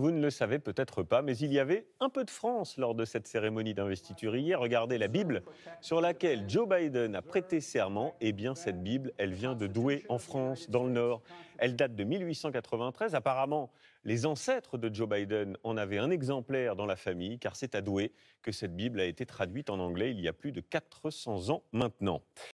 Vous ne le savez peut-être pas, mais il y avait un peu de France lors de cette cérémonie d'investiture hier. Regardez la Bible sur laquelle Joe Biden a prêté serment. Eh bien, cette Bible, elle vient de Douai, en France, dans le Nord. Elle date de 1893. Apparemment, les ancêtres de Joe Biden en avaient un exemplaire dans la famille, car c'est à Douai que cette Bible a été traduite en anglais il y a plus de 400 ans maintenant.